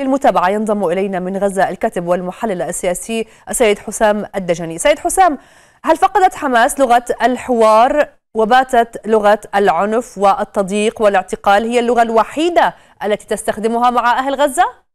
للمتابعة ينضم إلينا من غزة الكاتب والمحلل السياسي السيد حسام الدجني سيد حسام هل فقدت حماس لغة الحوار وباتت لغة العنف والتضييق والاعتقال هي اللغة الوحيدة التي تستخدمها مع أهل غزة؟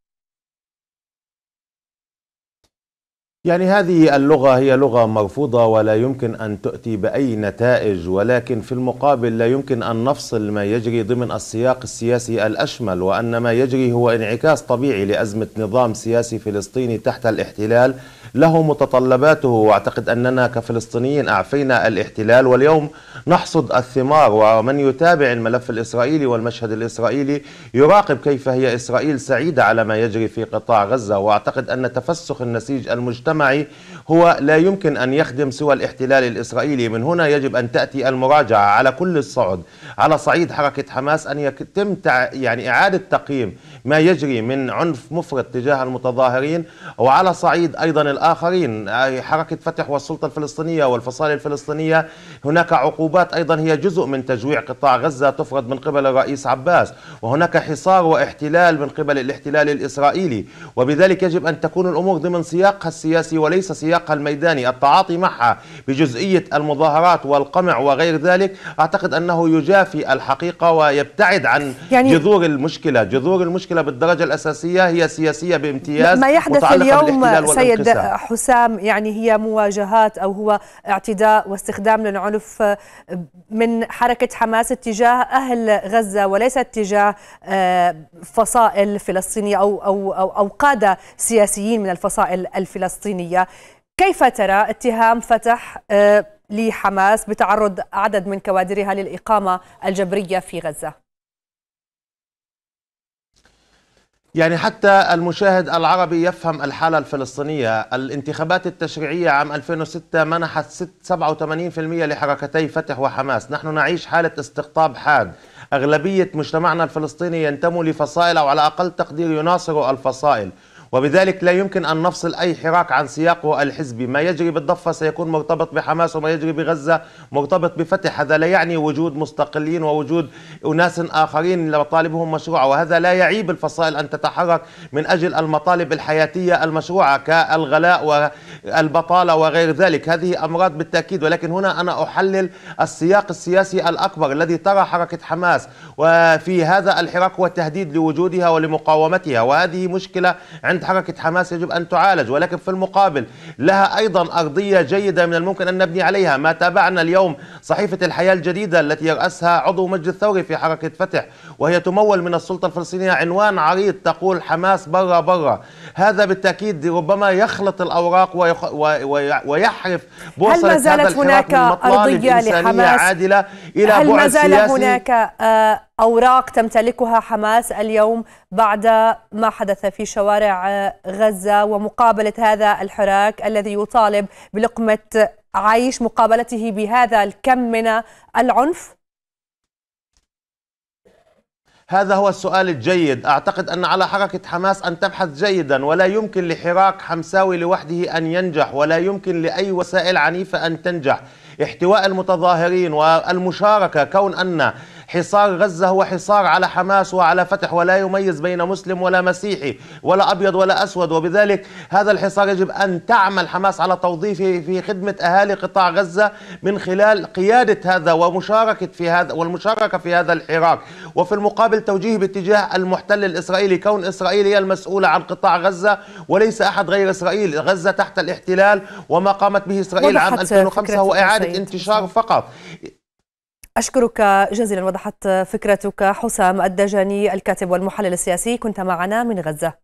يعني هذه اللغة هي لغة مرفوضة ولا يمكن أن تؤتي بأي نتائج ولكن في المقابل لا يمكن أن نفصل ما يجري ضمن السياق السياسي الأشمل وأن ما يجري هو انعكاس طبيعي لأزمة نظام سياسي فلسطيني تحت الاحتلال له متطلباته واعتقد أننا كفلسطينيين أعفينا الاحتلال واليوم نحصد الثمار ومن يتابع الملف الإسرائيلي والمشهد الإسرائيلي يراقب كيف هي إسرائيل سعيدة على ما يجري في قطاع غزة وأعتقد أن تفسخ النسيج المجتمعي هو لا يمكن أن يخدم سوى الاحتلال الإسرائيلي من هنا يجب أن تأتي المراجعة على كل الصعد على صعيد حركة حماس أن يتم يعني إعادة تقييم ما يجري من عنف مفرط تجاه المتظاهرين وعلى صعيد أيضا الآخرين حركة فتح والسلطة الفلسطينية والفصائل الفلسطينية هناك عقوبات أيضا هي جزء من تجويع قطاع غزة تفرض من قبل الرئيس عباس وهناك حصار واحتلال من قبل الاحتلال الإسرائيلي وبذلك يجب أن تكون الأمور ضمن سياقها السياسي وليس سياقها الميداني التعاطي معها بجزئية المظاهرات والقمع وغير ذلك أعتقد أنه يجافي الحقيقة ويبتعد عن يعني جذور المشكلة جذور المشكلة بالدرجة الأساسية هي سياسية بامتياز ما يحدث اليوم سيد حسام يعني هي مواجهات أو هو اعتداء واستخدام للعنف آه، من حركة حماس اتجاه أهل غزة وليس اتجاه آه، فصائل فلسطينية أو, أو, أو, أو قادة سياسيين من الفصائل الفلسطينية كيف ترى اتهام فتح آه، لحماس بتعرض عدد من كوادرها للإقامة الجبرية في غزة؟ يعني حتى المشاهد العربي يفهم الحالة الفلسطينية الانتخابات التشريعية عام 2006 منحت 87% لحركتي فتح وحماس نحن نعيش حالة استقطاب حاد أغلبية مجتمعنا الفلسطيني ينتموا لفصائل أو على أقل تقدير يناصر الفصائل وبذلك لا يمكن أن نفصل أي حراك عن سياقه الحزبي ما يجري بالضفة سيكون مرتبط بحماس وما يجري بغزة مرتبط بفتح هذا لا يعني وجود مستقلين ووجود أناس آخرين مطالبهم مشروعة وهذا لا يعيب الفصائل أن تتحرك من أجل المطالب الحياتية المشروعة كالغلاء والبطالة وغير ذلك هذه أمراض بالتأكيد ولكن هنا أنا أحلل السياق السياسي الأكبر الذي ترى حركة حماس وفي هذا الحراك هو تهديد لوجودها ولمقاومتها وهذه مشكلة عند حركة حماس يجب أن تعالج ولكن في المقابل لها أيضا أرضية جيدة من الممكن أن نبني عليها ما تابعنا اليوم صحيفة الحياة الجديدة التي يرأسها عضو مجلس الثوري في حركة فتح وهي تمول من السلطة الفلسطينية عنوان عريض تقول حماس برا برا هذا بالتأكيد ربما يخلط الأوراق ويحرف بوصلة هل ما زالت هناك أرضية لحماس عادلة إلى هل ما زال هناك آه، أوراق تمتلكها حماس اليوم بعد ما حدث في شوارع آه، غزة ومقابلة هذا الحراك الذي يطالب بلقمة عيش مقابلته بهذا الكم من العنف؟ هذا هو السؤال الجيد أعتقد أن على حركة حماس أن تبحث جيدا ولا يمكن لحراك حمساوي لوحده أن ينجح ولا يمكن لأي وسائل عنيفة أن تنجح احتواء المتظاهرين والمشاركة كون أن حصار غزة هو حصار على حماس وعلى فتح ولا يميز بين مسلم ولا مسيحي ولا أبيض ولا أسود وبذلك هذا الحصار يجب أن تعمل حماس على توظيفه في خدمة أهالي قطاع غزة من خلال قيادة هذا ومشاركة في هذا والمشاركة في هذا الحراك وفي المقابل توجيه باتجاه المحتل الإسرائيلي كون إسرائيل هي المسؤولة عن قطاع غزة وليس أحد غير إسرائيل غزة تحت الاحتلال وما قامت به إسرائيل عام 2005 هو إعادة انتشار فقط أشكرك جزيلا وضحت فكرتك حسام الدجاني الكاتب والمحلل السياسي كنت معنا من غزة